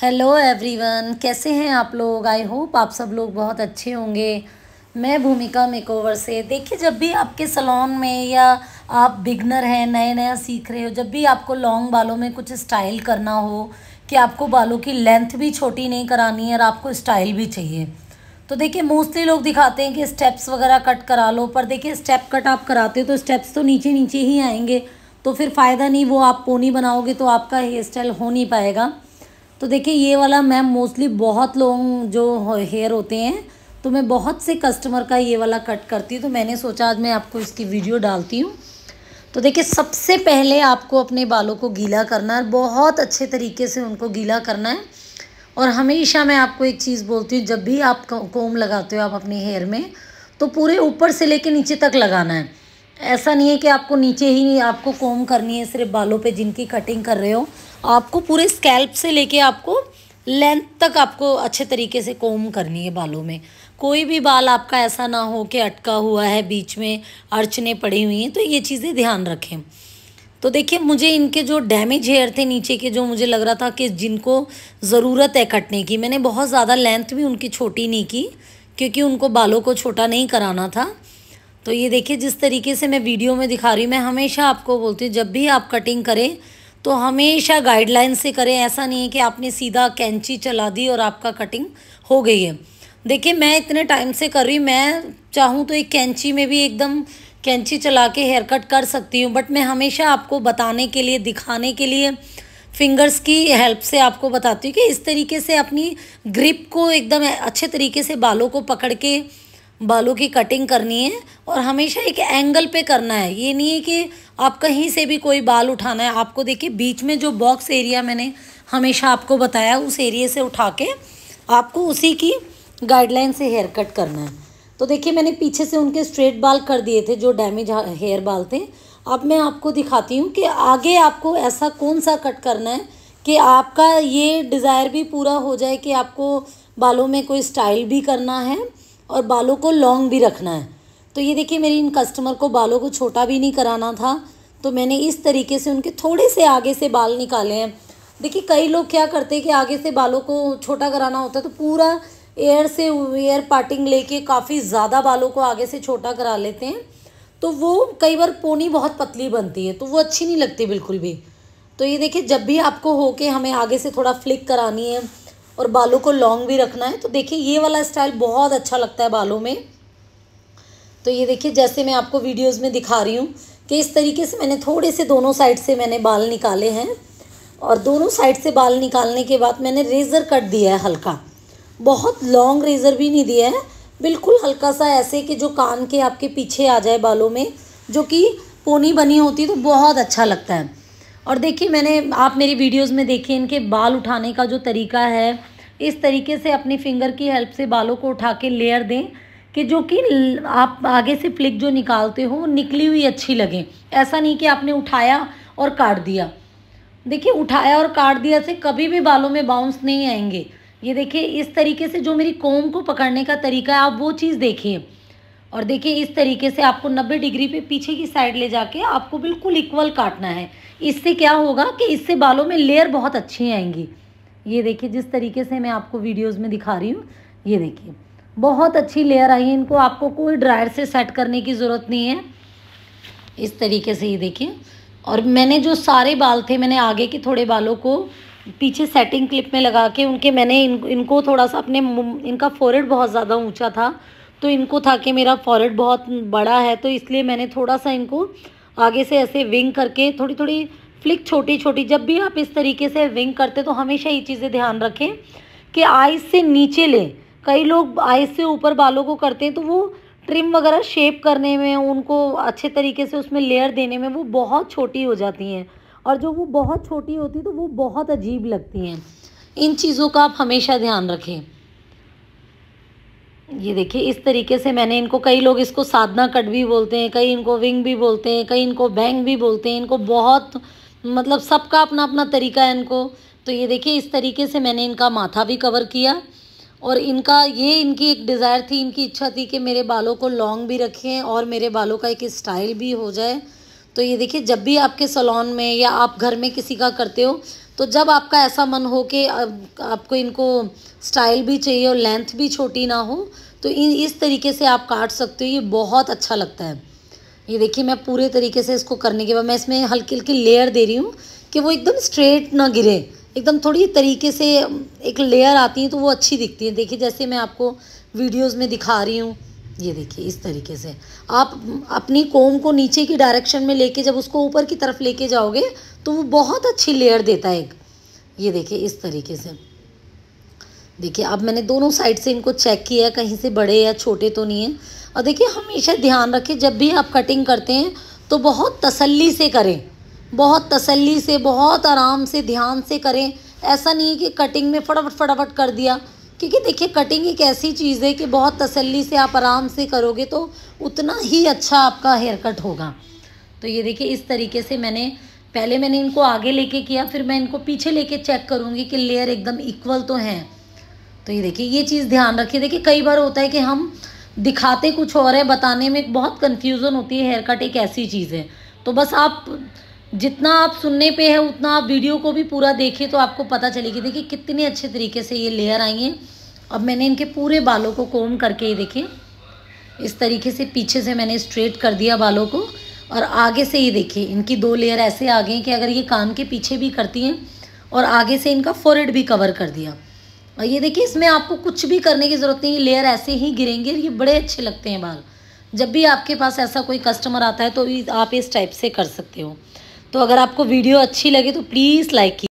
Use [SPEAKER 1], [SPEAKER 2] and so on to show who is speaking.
[SPEAKER 1] hello everyone कैसे हैं आप लोग आई होप आप सब लोग बहुत अच्छे होंगे मैं भूमिका मेकओवर से देखिए जब भी आपके सलोन में या आप बिगनर हैं नए नया सीख रहे हो जब भी आपको लॉन्ग बालों में कुछ स्टाइल करना हो कि आपको बालों की लेंथ भी छोटी नहीं करानी है और आपको स्टाइल भी चाहिए तो देखिए मोस्टली लोग दिखाते हैं कि स्टेप्स वगैरह कट करा लो पर देखिए स्टेप कट आप कराते हो तो स्टेप्स तो नीचे नीचे ही आएंगे तो फिर फ़ायदा नहीं वो आप पोनी बनाओगे तो आपका हेयर स्टाइल हो नहीं पाएगा तो देखिए ये वाला मैम मोस्टली बहुत लॉन्ग जो हेयर होते हैं तो मैं बहुत से कस्टमर का ये वाला कट करती हूँ तो मैंने सोचा आज मैं आपको इसकी वीडियो डालती हूँ तो देखिए सबसे पहले आपको अपने बालों को गीला करना है बहुत अच्छे तरीके से उनको गीला करना है और हमेशा मैं आपको एक चीज़ बोलती हूँ जब भी आप कोम लगाते हो आप अपने हेयर में तो पूरे ऊपर से लेके नीचे तक लगाना है ऐसा नहीं है कि आपको नीचे ही नहीं आपको कोम करनी है सिर्फ बालों पे जिनकी कटिंग कर रहे हो आपको पूरे स्कैल्प से लेके आपको लेंथ तक आपको अच्छे तरीके से कोम करनी है बालों में कोई भी बाल आपका ऐसा ना हो कि अटका हुआ है बीच में अड़चने पड़ी हुई हैं तो ये चीज़ें ध्यान रखें तो देखिए मुझे इनके जो डैमेज हेयर थे नीचे के जो मुझे लग रहा था कि जिनको ज़रूरत है कटने की मैंने बहुत ज़्यादा लेंथ भी उनकी छोटी नहीं की क्योंकि उनको बालों को छोटा नहीं कराना था तो ये देखिए जिस तरीके से मैं वीडियो में दिखा रही हूँ मैं हमेशा आपको बोलती हूँ जब भी आप कटिंग करें तो हमेशा गाइडलाइन से करें ऐसा नहीं है कि आपने सीधा कैंची चला दी और आपका कटिंग हो गई है देखिए मैं इतने टाइम से कर रही मैं चाहूँ तो एक कैंची में भी एकदम कैंची चला के हेयर कट कर सकती हूँ बट मैं हमेशा आपको बताने के लिए दिखाने के लिए फिंगर्स की हेल्प से आपको बताती हूँ कि इस तरीके से अपनी ग्रिप को एकदम अच्छे तरीके से बालों को पकड़ के बालों की कटिंग करनी है और हमेशा एक एंगल पे करना है ये नहीं है कि आप कहीं से भी कोई बाल उठाना है आपको देखिए बीच में जो बॉक्स एरिया मैंने हमेशा आपको बताया उस एरिए से उठा के आपको उसी की गाइडलाइन से हेयर कट करना है तो देखिए मैंने पीछे से उनके स्ट्रेट बाल कर दिए थे जो डैमेज हेयर बाल थे अब मैं आपको दिखाती हूँ कि आगे आपको ऐसा कौन सा कट करना है कि आपका ये डिज़ायर भी पूरा हो जाए कि आपको बालों में कोई स्टाइल भी करना है और बालों को लॉन्ग भी रखना है तो ये देखिए मेरी इन कस्टमर को बालों को छोटा भी नहीं कराना था तो मैंने इस तरीके से उनके थोड़े से आगे से बाल निकाले हैं देखिए कई लोग क्या करते हैं कि आगे से बालों को छोटा कराना होता है तो पूरा एयर से एयर पार्टिंग लेके काफ़ी ज़्यादा बालों को आगे से छोटा करा लेते हैं तो वो कई बार पोनी बहुत पतली बनती है तो वो अच्छी नहीं लगती बिल्कुल भी तो ये देखिए जब भी आपको हो के हमें आगे से थोड़ा फ्लिक करानी है और बालों को लॉन्ग भी रखना है तो देखिए ये वाला स्टाइल बहुत अच्छा लगता है बालों में तो ये देखिए जैसे मैं आपको वीडियोस में दिखा रही हूँ कि इस तरीके से मैंने थोड़े से दोनों साइड से मैंने बाल निकाले हैं और दोनों साइड से बाल निकालने के बाद मैंने रेज़र कट दिया है हल्का बहुत लॉन्ग रेज़र भी नहीं दिया है बिल्कुल हल्का सा ऐसे कि जो कान के आपके पीछे आ जाए बालों में जो कि पोनी बनी होती तो बहुत अच्छा लगता है और देखिए मैंने आप मेरी वीडियोस में देखिए इनके बाल उठाने का जो तरीका है इस तरीके से अपनी फिंगर की हेल्प से बालों को उठा के लेयर दें कि जो कि आप आगे से फ्लिक जो निकालते हो निकली हुई अच्छी लगे ऐसा नहीं कि आपने उठाया और काट दिया देखिए उठाया और काट दिया से कभी भी बालों में बाउंस नहीं आएंगे ये देखिए इस तरीके से जो मेरी कोम को पकड़ने का तरीका है आप वो चीज़ देखिए और देखिए इस तरीके से आपको 90 डिग्री पे पीछे की साइड ले जाके आपको बिल्कुल इक्वल काटना है इससे क्या होगा कि इससे बालों में लेयर बहुत अच्छी आएंगी ये देखिए जिस तरीके से मैं आपको वीडियोस में दिखा रही हूँ ये देखिए बहुत अच्छी लेयर आई है इनको आपको कोई ड्रायर से सेट करने की ज़रूरत नहीं है इस तरीके से ये देखिए और मैंने जो सारे बाल थे मैंने आगे के थोड़े बालों को पीछे सेटिंग क्लिप में लगा के उनके मैंने इन इनको थोड़ा सा अपने इनका फोरहेड बहुत ज़्यादा ऊंचा था तो इनको था कि मेरा फॉरेड बहुत बड़ा है तो इसलिए मैंने थोड़ा सा इनको आगे से ऐसे विंग करके थोड़ी थोड़ी फ्लिक छोटी छोटी जब भी आप इस तरीके से विंग करते तो हमेशा ये चीज़ें ध्यान रखें कि आइस से नीचे लें कई लोग आइस से ऊपर बालों को करते हैं तो वो ट्रिम वगैरह शेप करने में उनको अच्छे तरीके से उसमें लेयर देने में वो बहुत छोटी हो जाती हैं और जो वो बहुत छोटी होती तो वो बहुत अजीब लगती हैं इन चीज़ों का आप हमेशा ध्यान रखें ये देखिए इस तरीके से मैंने इनको कई लोग इसको साधना कट भी बोलते हैं कई इनको विंग भी बोलते हैं कई इनको बैंग भी बोलते हैं इनको बहुत मतलब सबका अपना अपना तरीका है इनको तो ये देखिए इस तरीके से मैंने इनका माथा भी कवर किया और इनका ये इनकी एक डिज़ायर थी इनकी इच्छा थी कि मेरे बालों को लॉन्ग भी रखें और मेरे बालों का एक स्टाइल भी हो जाए तो ये देखिए जब भी आपके सलोन में या आप घर में किसी का करते हो तो जब आपका ऐसा मन हो कि आपको इनको स्टाइल भी चाहिए और लेंथ भी छोटी ना हो तो इस तरीके से आप काट सकते हो ये बहुत अच्छा लगता है ये देखिए मैं पूरे तरीके से इसको करने के बाद मैं इसमें हल्की हल्की लेयर दे रही हूँ कि वो एकदम स्ट्रेट ना गिरे एकदम थोड़ी तरीके से एक लेयर आती है तो वो अच्छी दिखती है देखिए जैसे मैं आपको वीडियोस में दिखा रही हूँ ये देखिए इस तरीके से आप अपनी कोम को नीचे की डायरेक्शन में लेके जब उसको ऊपर की तरफ लेके जाओगे तो वो बहुत अच्छी लेयर देता है एक ये देखिए इस तरीके से देखिए अब मैंने दोनों साइड से इनको चेक किया कहीं से बड़े या छोटे तो नहीं है और देखिए हमेशा ध्यान रखें जब भी आप कटिंग करते हैं तो बहुत तसल्ली से करें बहुत तसल्ली से बहुत आराम से ध्यान से करें ऐसा नहीं है कि कटिंग में फटाफट फटाफट कर दिया क्योंकि देखिए कटिंग एक ऐसी चीज़ है कि बहुत तसल्ली से आप आराम से करोगे तो उतना ही अच्छा आपका हेयर कट होगा तो ये देखिए इस तरीके से मैंने पहले मैंने इनको आगे लेके किया फिर मैं इनको पीछे लेके चेक करूँगी कि लेयर एकदम इक्वल तो हैं तो ये देखिए ये चीज़ ध्यान रखिए देखिए कई बार होता है कि हम दिखाते कुछ और है बताने में बहुत कन्फ्यूज़न होती है हेयर कट एक ऐसी चीज़ है तो बस आप जितना आप सुनने पे है उतना आप वीडियो को भी पूरा देखें तो आपको पता चलेगी देखिए कितने अच्छे तरीके से ये लेयर आई हैं अब मैंने इनके पूरे बालों को कोम करके ये देखिए इस तरीके से पीछे से मैंने स्ट्रेट कर दिया बालों को और आगे से ये देखिए इनकी दो लेयर ऐसे आ गए कि अगर ये कान के पीछे भी करती हैं और आगे से इनका फोरहेड भी कवर कर दिया और ये देखिए इसमें आपको कुछ भी करने की ज़रूरत नहीं लेयर ऐसे ही गिरेंगे ये बड़े अच्छे लगते हैं बाल जब भी आपके पास ऐसा कोई कस्टमर आता है तो आप इस टाइप से कर सकते हो तो अगर आपको वीडियो अच्छी लगे तो प्लीज़ लाइक